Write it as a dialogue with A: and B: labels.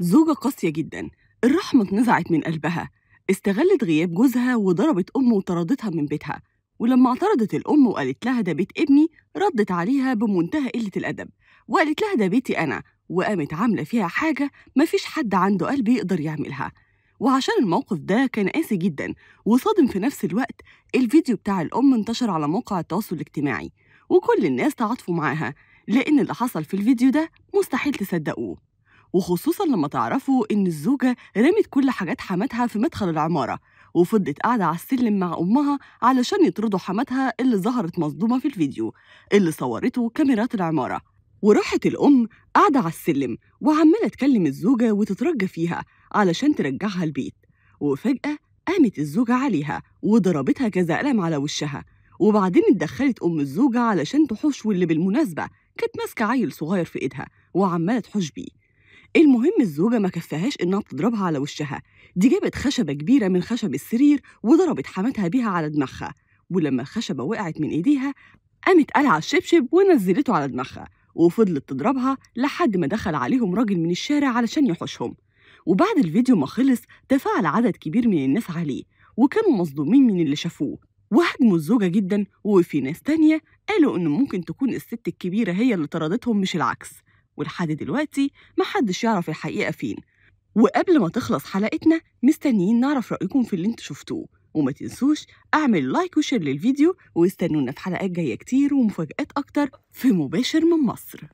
A: زوجة قاسية جدا الرحمة اتنزعت من قلبها استغلت غياب جوزها وضربت أمه وطردتها من بيتها ولما اعترضت الأم وقالت لها ده بيت ابني ردت عليها بمنتهى قلة الأدب وقالت لها ده بيتي أنا وقامت عاملة فيها حاجة مفيش حد عنده قلب يقدر يعملها وعشان الموقف ده كان قاسي جدا وصادم في نفس الوقت الفيديو بتاع الأم انتشر على موقع التواصل الاجتماعي وكل الناس تعاطفوا معاها لأن اللي حصل في الفيديو ده مستحيل تصدقوه وخصوصا لما تعرفوا إن الزوجة رمت كل حاجات حماتها في مدخل العمارة وفضلت قاعدة على السلم مع أمها علشان يطردوا حماتها اللي ظهرت مصدومة في الفيديو اللي صورته كاميرات العمارة وراحت الأم قاعدة على السلم وعمالة تكلم الزوجة وتترجى فيها علشان ترجعها البيت وفجأة قامت الزوجة عليها وضربتها كذا قلم على وشها وبعدين اتدخلت أم الزوجة علشان تحوش واللي بالمناسبة كانت ماسكه عيل صغير في ايدها وعماله تحوش بيه المهم الزوجه ما كفاهاش انها بتضربها على وشها دي جابت خشبه كبيره من خشب السرير وضربت حماتها بيها على دماغها ولما الخشبه وقعت من ايديها قامت قلع الشبشب ونزلته على دماغها وفضلت تضربها لحد ما دخل عليهم راجل من الشارع علشان يحوشهم وبعد الفيديو ما خلص تفاعل عدد كبير من الناس عليه وكانوا مصدومين من اللي شافوه وهجموا الزوجة جدا وفي ناس تانية قالوا إن ممكن تكون الست الكبيرة هي اللي طردتهم مش العكس ولحد دلوقتي محدش يعرف الحقيقة فين وقبل ما تخلص حلقتنا مستنيين نعرف رأيكم في اللي انتوا شفتوه وما تنسوش اعمل لايك وشير للفيديو واستنونا في حلقات جاية كتير ومفاجآت أكتر في مباشر من مصر